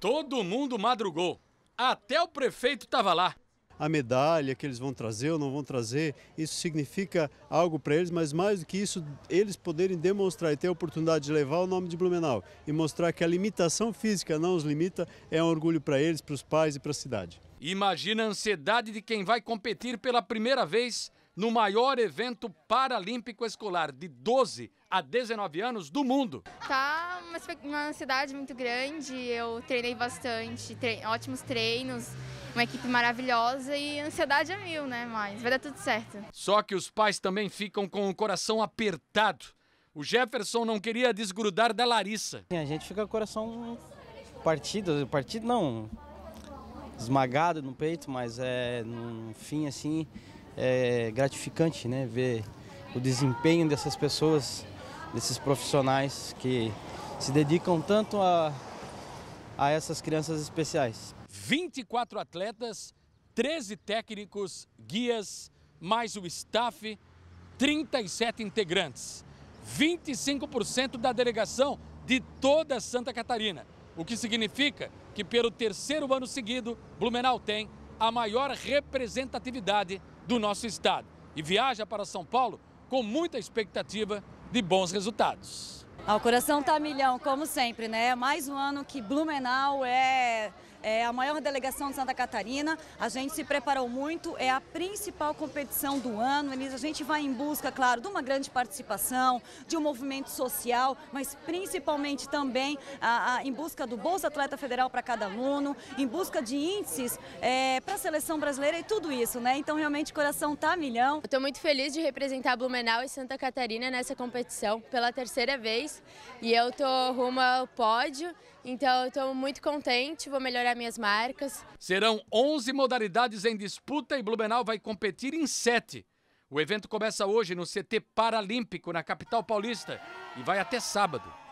Todo mundo madrugou. Até o prefeito estava lá. A medalha que eles vão trazer ou não vão trazer, isso significa algo para eles, mas mais do que isso, eles poderem demonstrar e ter a oportunidade de levar o nome de Blumenau e mostrar que a limitação física não os limita, é um orgulho para eles, para os pais e para a cidade. Imagina a ansiedade de quem vai competir pela primeira vez no maior evento paralímpico escolar de 12 a 19 anos do mundo. Tá uma, cidade muito grande, eu treinei bastante, trein, ótimos treinos, uma equipe maravilhosa e ansiedade é mil, né? Mas vai dar tudo certo. Só que os pais também ficam com o coração apertado. O Jefferson não queria desgrudar da Larissa. A gente fica com o coração partido, partido não, esmagado no peito, mas é no fim assim é gratificante né, ver o desempenho dessas pessoas, desses profissionais que se dedicam tanto a, a essas crianças especiais. 24 atletas, 13 técnicos, guias, mais o staff, 37 integrantes. 25% da delegação de toda Santa Catarina. O que significa que, pelo terceiro ano seguido, Blumenau tem a maior representatividade do nosso estado e viaja para São Paulo com muita expectativa de bons resultados. O coração está milhão, como sempre, né? Mais um ano que Blumenau é é a maior delegação de Santa Catarina. A gente se preparou muito, é a principal competição do ano. Elisa, a gente vai em busca, claro, de uma grande participação, de um movimento social, mas principalmente também a, a, em busca do Bolsa Atleta Federal para cada aluno, em busca de índices é, para a seleção brasileira e tudo isso, né? Então, realmente, o coração tá a milhão. Estou muito feliz de representar Blumenau e Santa Catarina nessa competição pela terceira vez e eu tô rumo ao pódio então eu estou muito contente, vou melhorar minhas marcas. Serão 11 modalidades em disputa e Blumenau vai competir em 7. O evento começa hoje no CT Paralímpico, na capital paulista, e vai até sábado.